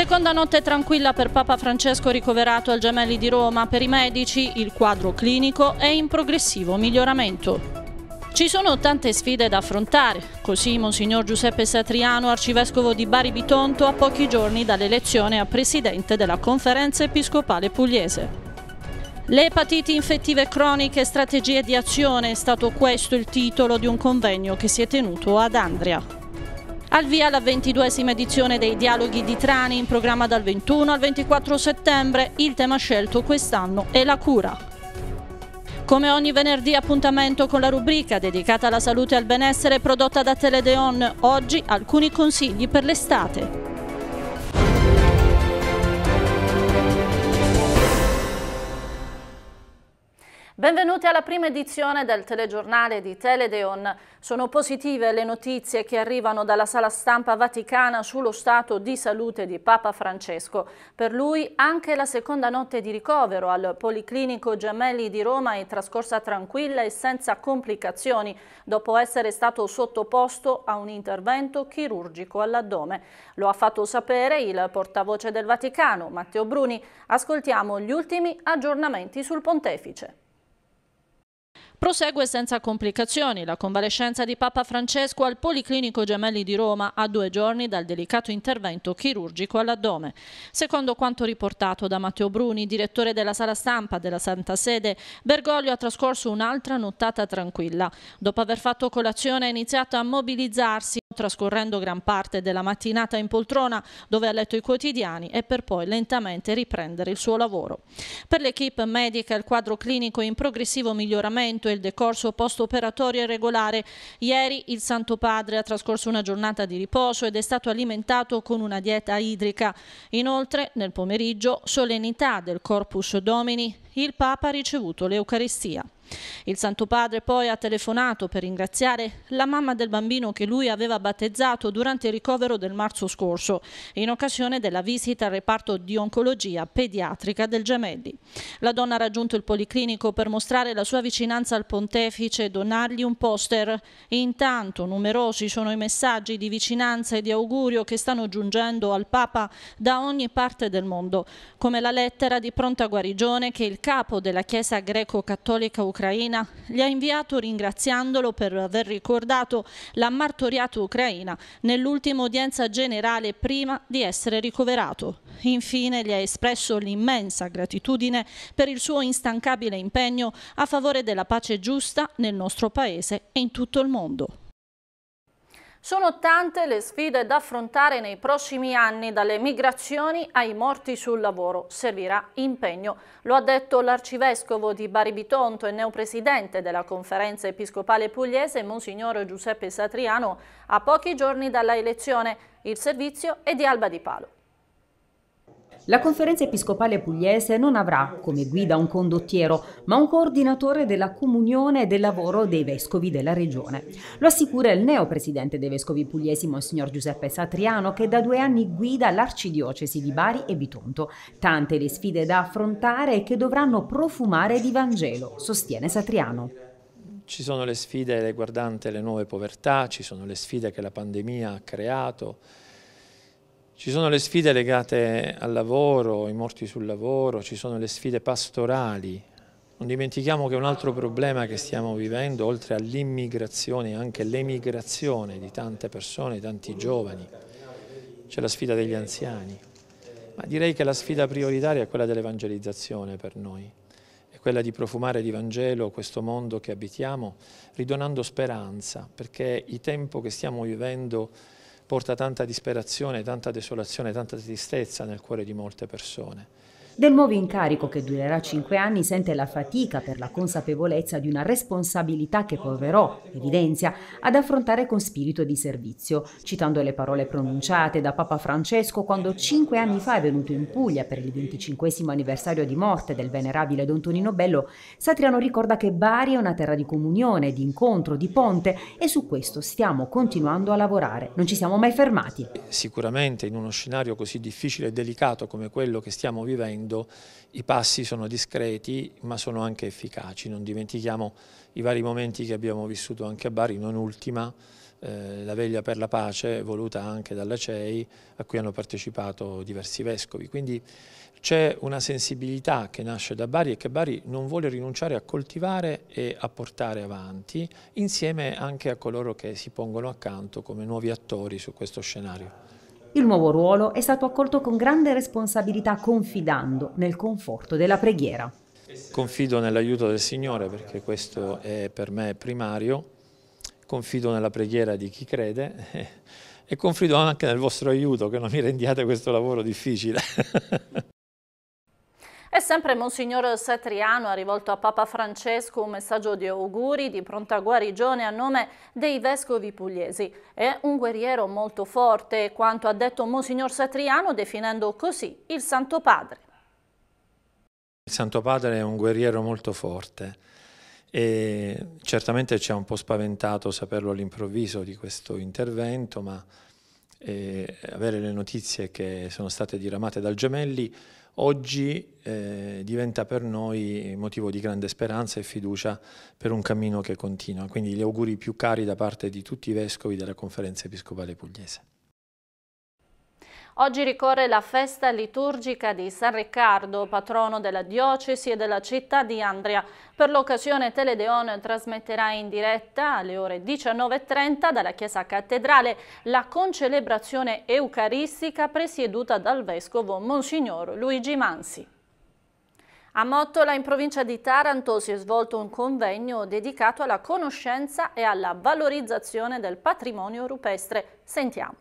Seconda notte tranquilla per Papa Francesco ricoverato al Gemelli di Roma. Per i medici il quadro clinico è in progressivo miglioramento. Ci sono tante sfide da affrontare, così Monsignor Giuseppe Satriano, arcivescovo di Bari Bitonto, a pochi giorni dall'elezione a presidente della Conferenza Episcopale Pugliese. Le epatiti infettive croniche, strategie di azione, è stato questo il titolo di un convegno che si è tenuto ad Andria. Al via la ventiduesima edizione dei Dialoghi di Trani in programma dal 21 al 24 settembre. Il tema scelto quest'anno è la cura. Come ogni venerdì appuntamento con la rubrica dedicata alla salute e al benessere prodotta da Teledeon, oggi alcuni consigli per l'estate. Benvenuti alla prima edizione del telegiornale di Teledeon. Sono positive le notizie che arrivano dalla sala stampa vaticana sullo stato di salute di Papa Francesco. Per lui anche la seconda notte di ricovero al Policlinico Gemelli di Roma è trascorsa tranquilla e senza complicazioni dopo essere stato sottoposto a un intervento chirurgico all'addome. Lo ha fatto sapere il portavoce del Vaticano, Matteo Bruni. Ascoltiamo gli ultimi aggiornamenti sul pontefice. Prosegue senza complicazioni la convalescenza di Papa Francesco al Policlinico Gemelli di Roma a due giorni dal delicato intervento chirurgico all'addome. Secondo quanto riportato da Matteo Bruni, direttore della sala stampa della Santa Sede, Bergoglio ha trascorso un'altra nottata tranquilla. Dopo aver fatto colazione ha iniziato a mobilizzarsi trascorrendo gran parte della mattinata in poltrona dove ha letto i quotidiani e per poi lentamente riprendere il suo lavoro. Per l'equipe medica il quadro clinico è in progressivo miglioramento e il decorso post-operatorio è regolare. Ieri il Santo Padre ha trascorso una giornata di riposo ed è stato alimentato con una dieta idrica. Inoltre, nel pomeriggio, solennità del Corpus Domini, il Papa ha ricevuto l'Eucaristia. Il Santo Padre poi ha telefonato per ringraziare la mamma del bambino che lui aveva battezzato durante il ricovero del marzo scorso, in occasione della visita al reparto di oncologia pediatrica del Gemelli. La donna ha raggiunto il policlinico per mostrare la sua vicinanza al pontefice e donargli un poster. Intanto numerosi sono i messaggi di vicinanza e di augurio che stanno giungendo al Papa da ogni parte del mondo, come la lettera di pronta guarigione che il capo della Chiesa greco-cattolica ucraina Ucraina gli ha inviato ringraziandolo per aver ricordato la martoriata Ucraina nell'ultima udienza generale prima di essere ricoverato. Infine gli ha espresso l'immensa gratitudine per il suo instancabile impegno a favore della pace giusta nel nostro paese e in tutto il mondo. Sono tante le sfide da affrontare nei prossimi anni, dalle migrazioni ai morti sul lavoro. Servirà impegno. Lo ha detto l'arcivescovo di Bari Bitonto e neopresidente della conferenza episcopale pugliese, Monsignor Giuseppe Satriano, a pochi giorni dalla elezione. Il servizio è di Alba di Palo. La conferenza episcopale pugliese non avrà come guida un condottiero, ma un coordinatore della comunione e del lavoro dei vescovi della regione. Lo assicura il neo presidente dei vescovi pugliesi, Monsignor Giuseppe Satriano, che da due anni guida l'arcidiocesi di Bari e Bitonto. Tante le sfide da affrontare e che dovranno profumare di Vangelo, sostiene Satriano. Ci sono le sfide riguardanti le nuove povertà, ci sono le sfide che la pandemia ha creato, ci sono le sfide legate al lavoro, i morti sul lavoro, ci sono le sfide pastorali. Non dimentichiamo che un altro problema che stiamo vivendo, oltre all'immigrazione, è anche l'emigrazione di tante persone, tanti giovani. C'è la sfida degli anziani. Ma direi che la sfida prioritaria è quella dell'evangelizzazione per noi. È quella di profumare di Vangelo questo mondo che abitiamo, ridonando speranza, perché il tempo che stiamo vivendo porta tanta disperazione, tanta desolazione, tanta tristezza nel cuore di molte persone del nuovo incarico che durerà cinque anni sente la fatica per la consapevolezza di una responsabilità che proverò, evidenzia, ad affrontare con spirito di servizio, citando le parole pronunciate da Papa Francesco quando cinque anni fa è venuto in Puglia per il 25 anniversario di morte del venerabile Don Tonino Bello, Satriano ricorda che Bari è una terra di comunione, di incontro, di ponte e su questo stiamo continuando a lavorare, non ci siamo mai fermati. Sicuramente in uno scenario così difficile e delicato come quello che stiamo vivendo quando i passi sono discreti ma sono anche efficaci. Non dimentichiamo i vari momenti che abbiamo vissuto anche a Bari, non ultima eh, la veglia per la pace voluta anche dalla CEI a cui hanno partecipato diversi vescovi. Quindi c'è una sensibilità che nasce da Bari e che Bari non vuole rinunciare a coltivare e a portare avanti insieme anche a coloro che si pongono accanto come nuovi attori su questo scenario. Il nuovo ruolo è stato accolto con grande responsabilità confidando nel conforto della preghiera. Confido nell'aiuto del Signore perché questo è per me primario, confido nella preghiera di chi crede e confido anche nel vostro aiuto che non mi rendiate questo lavoro difficile. sempre Monsignor Satriano ha rivolto a Papa Francesco un messaggio di auguri di pronta guarigione a nome dei vescovi pugliesi. È un guerriero molto forte, quanto ha detto Monsignor Satriano definendo così il Santo Padre. Il Santo Padre è un guerriero molto forte e certamente ci ha un po' spaventato saperlo all'improvviso di questo intervento, ma eh, avere le notizie che sono state diramate dal Gemelli oggi eh, diventa per noi motivo di grande speranza e fiducia per un cammino che continua. Quindi gli auguri più cari da parte di tutti i vescovi della Conferenza Episcopale Pugliese. Oggi ricorre la festa liturgica di San Riccardo, patrono della diocesi e della città di Andria. Per l'occasione Teledeon trasmetterà in diretta alle ore 19.30 dalla Chiesa Cattedrale la concelebrazione eucaristica presieduta dal Vescovo Monsignor Luigi Mansi. A Mottola, in provincia di Taranto, si è svolto un convegno dedicato alla conoscenza e alla valorizzazione del patrimonio rupestre. Sentiamo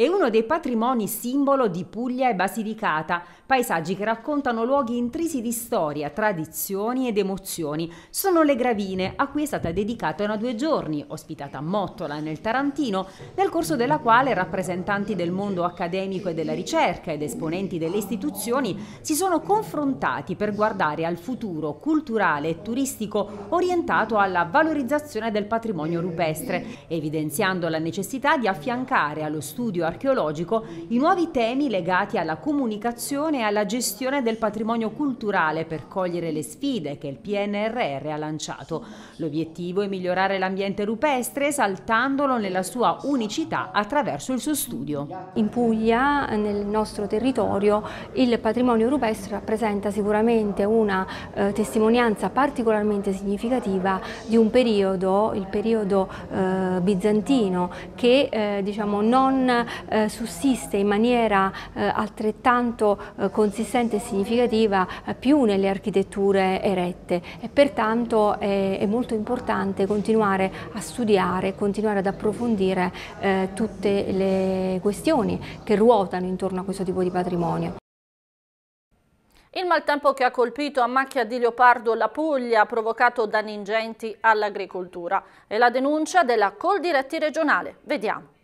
è uno dei patrimoni simbolo di Puglia e Basilicata, paesaggi che raccontano luoghi intrisi di storia, tradizioni ed emozioni. Sono le gravine, a cui è stata dedicata una due giorni, ospitata a Mottola nel Tarantino, nel corso della quale rappresentanti del mondo accademico e della ricerca ed esponenti delle istituzioni si sono confrontati per guardare al futuro culturale e turistico orientato alla valorizzazione del patrimonio rupestre, evidenziando la necessità di affiancare allo studio archeologico i nuovi temi legati alla comunicazione e alla gestione del patrimonio culturale per cogliere le sfide che il PNRR ha lanciato. L'obiettivo è migliorare l'ambiente rupestre esaltandolo nella sua unicità attraverso il suo studio. In Puglia, nel nostro territorio, il patrimonio rupestre rappresenta sicuramente una eh, testimonianza particolarmente significativa di un periodo, il periodo eh, bizantino, che eh, diciamo, non eh, sussiste in maniera eh, altrettanto eh, consistente e significativa eh, più nelle architetture erette e pertanto è, è, molto importante continuare a studiare, continuare ad approfondire eh, tutte le questioni che ruotano intorno a questo tipo di patrimonio. Il maltempo che ha colpito a macchia di leopardo la Puglia ha provocato danni ingenti all'agricoltura È la denuncia della Coldiretti regionale. Vediamo.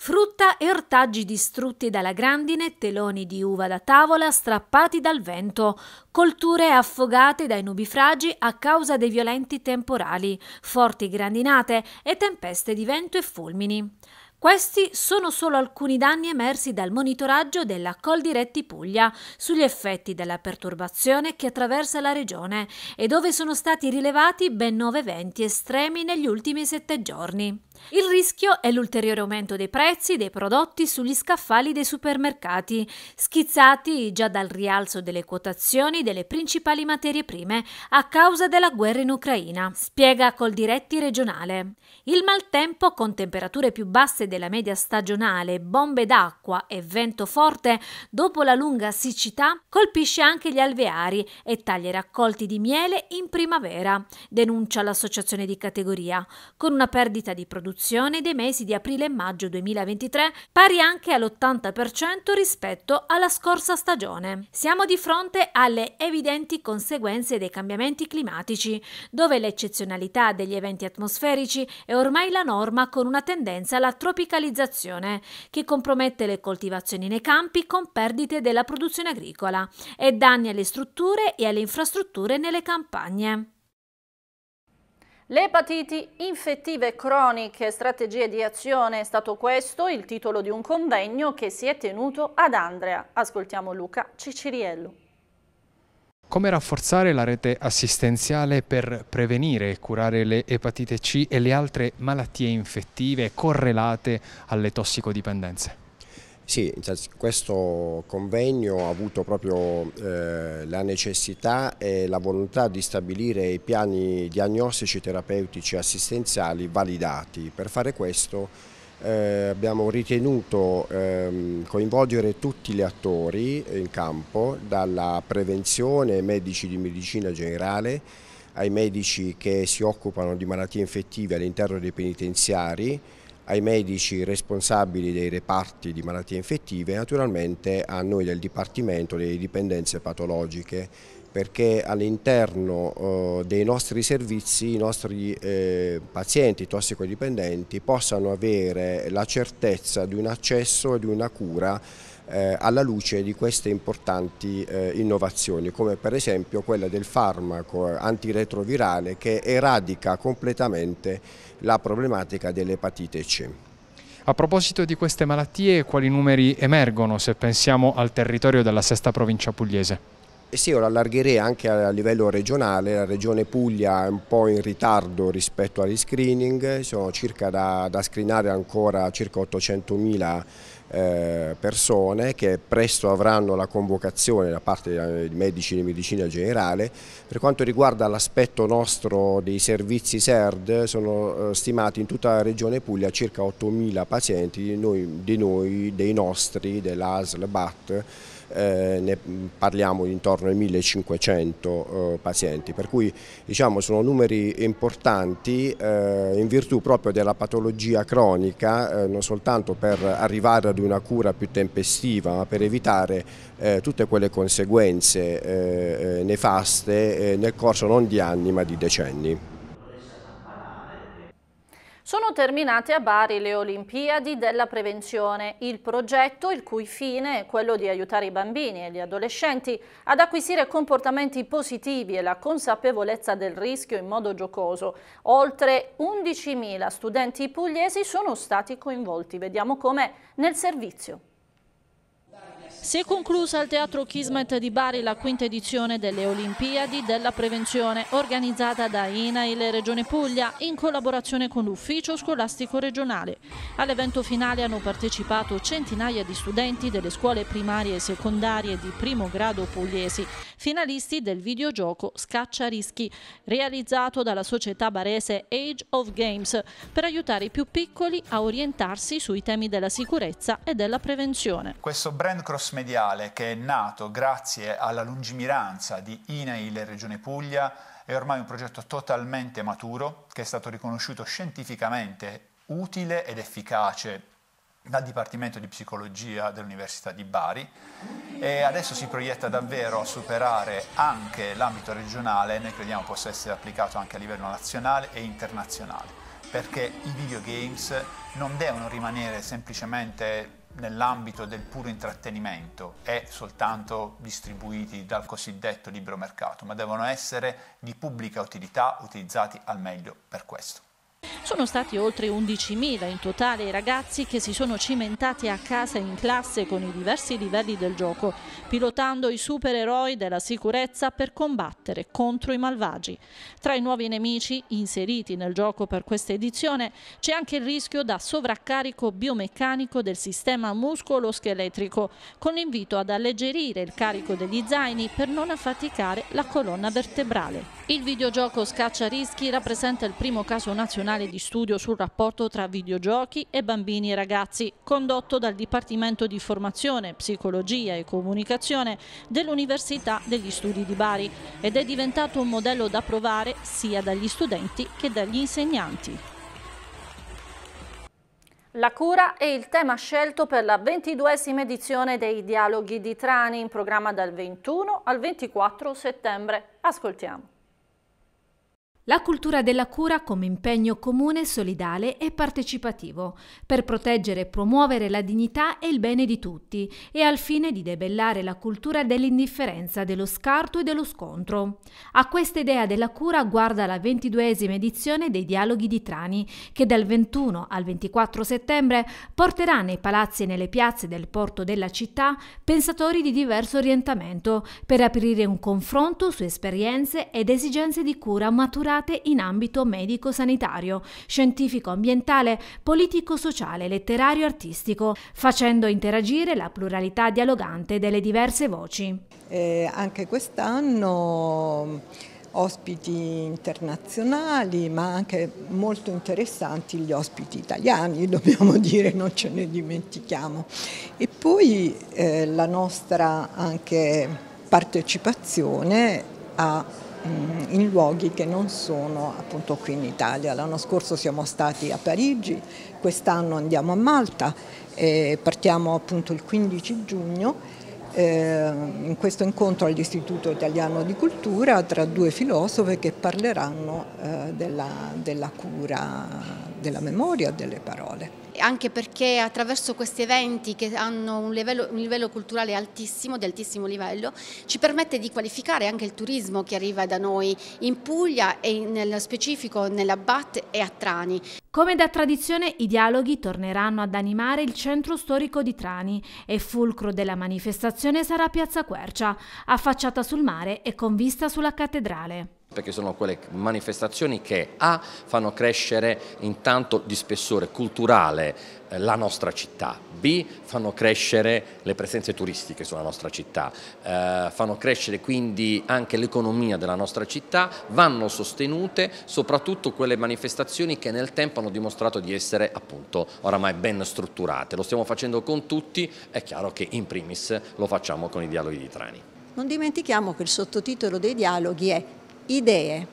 Frutta e ortaggi distrutti dalla grandine, teloni di uva da tavola strappati dal vento, colture affogate dai nubifragi a causa dei violenti temporali, forti grandinate e tempeste di vento e fulmini. Questi sono solo alcuni danni emersi dal monitoraggio della Coldiretti Puglia sugli effetti della perturbazione che attraversa la regione e dove sono stati rilevati ben nove eventi estremi negli ultimi sette giorni. Il rischio è l'ulteriore aumento dei prezzi dei prodotti sugli scaffali dei supermercati, schizzati già dal rialzo delle quotazioni delle principali materie prime a causa della guerra in Ucraina, spiega col diretti regionale. Il maltempo, con temperature più basse della media stagionale, bombe d'acqua e vento forte, dopo la lunga siccità, colpisce anche gli alveari e taglia i raccolti di miele in primavera, denuncia l'associazione di categoria, con una perdita di produzione produzione dei mesi di aprile e maggio 2023, pari anche all'80% rispetto alla scorsa stagione. Siamo di fronte alle evidenti conseguenze dei cambiamenti climatici, dove l'eccezionalità degli eventi atmosferici è ormai la norma con una tendenza alla tropicalizzazione, che compromette le coltivazioni nei campi con perdite della produzione agricola e danni alle strutture e alle infrastrutture nelle campagne. Le epatiti infettive croniche, strategie di azione, è stato questo il titolo di un convegno che si è tenuto ad Andrea. Ascoltiamo Luca Ciciriello. Come rafforzare la rete assistenziale per prevenire e curare le epatite C e le altre malattie infettive correlate alle tossicodipendenze? Sì, questo convegno ha avuto proprio eh, la necessità e la volontà di stabilire i piani diagnostici, terapeutici e assistenziali validati. Per fare questo eh, abbiamo ritenuto ehm, coinvolgere tutti gli attori in campo, dalla prevenzione ai medici di medicina generale, ai medici che si occupano di malattie infettive all'interno dei penitenziari, ai medici responsabili dei reparti di malattie infettive e naturalmente a noi del Dipartimento delle dipendenze patologiche perché all'interno eh, dei nostri servizi i nostri eh, pazienti tossicodipendenti possano avere la certezza di un accesso e di una cura eh, alla luce di queste importanti innovazioni come per esempio quella del farmaco antiretrovirale che eradica completamente la problematica dell'epatite C. A proposito di queste malattie, quali numeri emergono se pensiamo al territorio della sesta provincia pugliese? sì, io lo allargherei anche a livello regionale, la regione Puglia è un po' in ritardo rispetto agli screening, sono circa da, da screenare ancora circa 800.000 eh, persone che presto avranno la convocazione da parte dei medici di medicina generale. Per quanto riguarda l'aspetto nostro dei servizi SERD sono eh, stimati in tutta la regione Puglia circa 8.000 pazienti di noi, di noi dei nostri, dell'ASL BAT eh, ne parliamo intorno ai 1500 eh, pazienti, per cui diciamo, sono numeri importanti eh, in virtù proprio della patologia cronica, eh, non soltanto per arrivare ad una cura più tempestiva, ma per evitare eh, tutte quelle conseguenze eh, nefaste nel corso non di anni ma di decenni. Sono terminate a Bari le Olimpiadi della prevenzione, il progetto il cui fine è quello di aiutare i bambini e gli adolescenti ad acquisire comportamenti positivi e la consapevolezza del rischio in modo giocoso. Oltre 11.000 studenti pugliesi sono stati coinvolti, vediamo come nel servizio. Si è conclusa al Teatro Kismet di Bari la quinta edizione delle Olimpiadi della Prevenzione organizzata da INAIL Regione Puglia in collaborazione con l'Ufficio Scolastico Regionale. All'evento finale hanno partecipato centinaia di studenti delle scuole primarie e secondarie di primo grado pugliesi, finalisti del videogioco Scaccia Rischi, realizzato dalla società barese Age of Games per aiutare i più piccoli a orientarsi sui temi della sicurezza e della prevenzione. Questo brand cross mediale che è nato grazie alla lungimiranza di INAIL e Regione Puglia è ormai un progetto totalmente maturo che è stato riconosciuto scientificamente utile ed efficace dal Dipartimento di Psicologia dell'Università di Bari e adesso si proietta davvero a superare anche l'ambito regionale e noi crediamo possa essere applicato anche a livello nazionale e internazionale perché i videogames non devono rimanere semplicemente nell'ambito del puro intrattenimento e soltanto distribuiti dal cosiddetto libero mercato, ma devono essere di pubblica utilità utilizzati al meglio per questo. Sono stati oltre 11.000 in totale i ragazzi che si sono cimentati a casa in classe con i diversi livelli del gioco, pilotando i supereroi della sicurezza per combattere contro i malvagi. Tra i nuovi nemici inseriti nel gioco per questa edizione c'è anche il rischio da sovraccarico biomeccanico del sistema muscolo-scheletrico, con l'invito ad alleggerire il carico degli zaini per non affaticare la colonna vertebrale. Il videogioco Scaccia Rischi rappresenta il primo caso nazionale di di studio sul rapporto tra videogiochi e bambini e ragazzi, condotto dal Dipartimento di Formazione, Psicologia e Comunicazione dell'Università degli Studi di Bari ed è diventato un modello da provare sia dagli studenti che dagli insegnanti. La cura è il tema scelto per la ventiduesima edizione dei Dialoghi di Trani in programma dal 21 al 24 settembre. Ascoltiamo. La cultura della cura come impegno comune, solidale e partecipativo, per proteggere e promuovere la dignità e il bene di tutti e al fine di debellare la cultura dell'indifferenza, dello scarto e dello scontro. A questa idea della cura guarda la ventiduesima edizione dei Dialoghi di Trani, che dal 21 al 24 settembre porterà nei palazzi e nelle piazze del porto della città pensatori di diverso orientamento per aprire un confronto su esperienze ed esigenze di cura maturate applicate in ambito medico-sanitario, scientifico-ambientale, politico-sociale, letterario-artistico, facendo interagire la pluralità dialogante delle diverse voci. Eh, anche quest'anno ospiti internazionali ma anche molto interessanti gli ospiti italiani, dobbiamo dire, non ce ne dimentichiamo. E poi eh, la nostra anche partecipazione a Mm, in luoghi che non sono appunto qui in Italia. L'anno scorso siamo stati a Parigi, quest'anno andiamo a Malta, e partiamo appunto il 15 giugno eh, in questo incontro all'Istituto Italiano di Cultura tra due filosofe che parleranno eh, della, della cura della memoria delle parole. Anche perché attraverso questi eventi che hanno un livello, un livello culturale altissimo, di altissimo livello, ci permette di qualificare anche il turismo che arriva da noi in Puglia e nello specifico nella BAT e a Trani. Come da tradizione i dialoghi torneranno ad animare il centro storico di Trani e fulcro della manifestazione sarà Piazza Quercia, affacciata sul mare e con vista sulla cattedrale perché sono quelle manifestazioni che A ah, fanno crescere intanto di spessore culturale eh, la nostra città, B fanno crescere le presenze turistiche sulla nostra città, eh, fanno crescere quindi anche l'economia della nostra città, vanno sostenute soprattutto quelle manifestazioni che nel tempo hanno dimostrato di essere appunto oramai ben strutturate. Lo stiamo facendo con tutti, è chiaro che in primis lo facciamo con i dialoghi di Trani. Non dimentichiamo che il sottotitolo dei dialoghi è idee,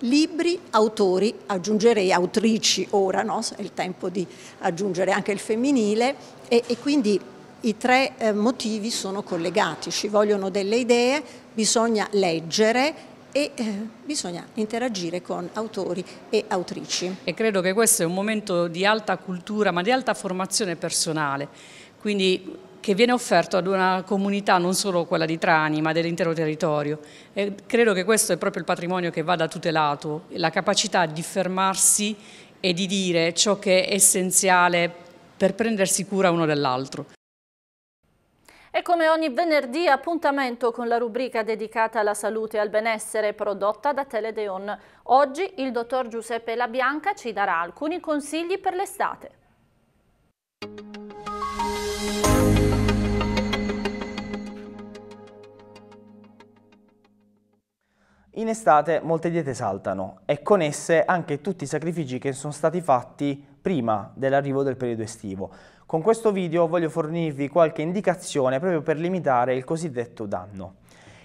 libri, autori, aggiungerei autrici ora, no? è il tempo di aggiungere anche il femminile e, e quindi i tre eh, motivi sono collegati, ci vogliono delle idee, bisogna leggere e eh, bisogna interagire con autori e autrici. E credo che questo è un momento di alta cultura, ma di alta formazione personale. Quindi che viene offerto ad una comunità, non solo quella di Trani, ma dell'intero territorio. E credo che questo è proprio il patrimonio che vada tutelato, la capacità di fermarsi e di dire ciò che è essenziale per prendersi cura uno dell'altro. E come ogni venerdì appuntamento con la rubrica dedicata alla salute e al benessere prodotta da Teledeon. Oggi il dottor Giuseppe Labianca ci darà alcuni consigli per l'estate. In estate molte diete saltano e con esse anche tutti i sacrifici che sono stati fatti prima dell'arrivo del periodo estivo. Con questo video voglio fornirvi qualche indicazione proprio per limitare il cosiddetto danno.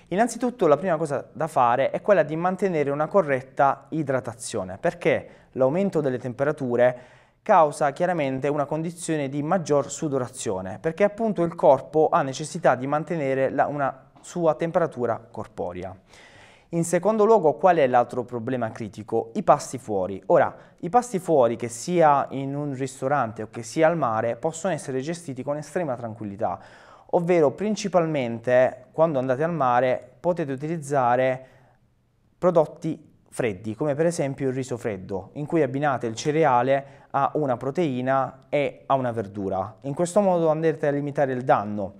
Innanzitutto la prima cosa da fare è quella di mantenere una corretta idratazione perché l'aumento delle temperature causa chiaramente una condizione di maggior sudorazione perché appunto il corpo ha necessità di mantenere la, una sua temperatura corporea. In secondo luogo, qual è l'altro problema critico? I pasti fuori. Ora, i pasti fuori, che sia in un ristorante o che sia al mare, possono essere gestiti con estrema tranquillità, ovvero principalmente quando andate al mare potete utilizzare prodotti freddi, come per esempio il riso freddo, in cui abbinate il cereale a una proteina e a una verdura. In questo modo andrete a limitare il danno.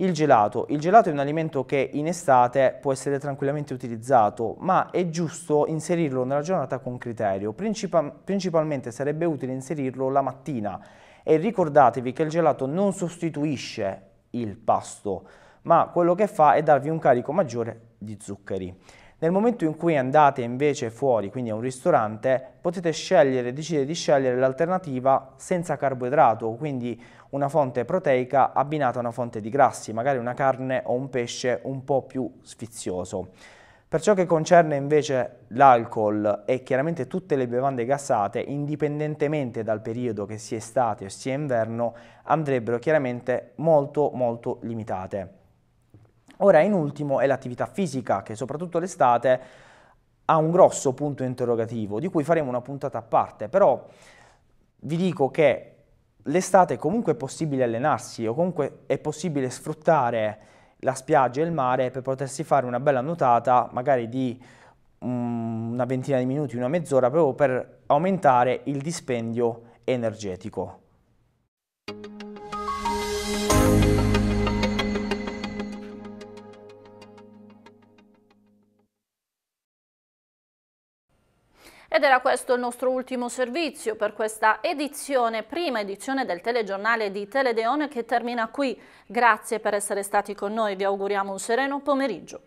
Il gelato. Il gelato è un alimento che in estate può essere tranquillamente utilizzato, ma è giusto inserirlo nella giornata con criterio. Principal principalmente sarebbe utile inserirlo la mattina e ricordatevi che il gelato non sostituisce il pasto, ma quello che fa è darvi un carico maggiore di zuccheri. Nel momento in cui andate invece fuori, quindi a un ristorante, potete scegliere, decidere di scegliere l'alternativa senza carboidrato, quindi una fonte proteica abbinata a una fonte di grassi, magari una carne o un pesce un po' più sfizioso. Per ciò che concerne invece l'alcol e chiaramente tutte le bevande gassate, indipendentemente dal periodo che sia estate o sia inverno, andrebbero chiaramente molto molto limitate. Ora, in ultimo, è l'attività fisica che soprattutto l'estate ha un grosso punto interrogativo, di cui faremo una puntata a parte, però vi dico che l'estate è comunque possibile allenarsi o comunque è possibile sfruttare la spiaggia e il mare per potersi fare una bella nuotata, magari di mm, una ventina di minuti, una mezz'ora, proprio per aumentare il dispendio energetico. Ed era questo il nostro ultimo servizio per questa edizione, prima edizione del telegiornale di Teledeone che termina qui. Grazie per essere stati con noi, vi auguriamo un sereno pomeriggio.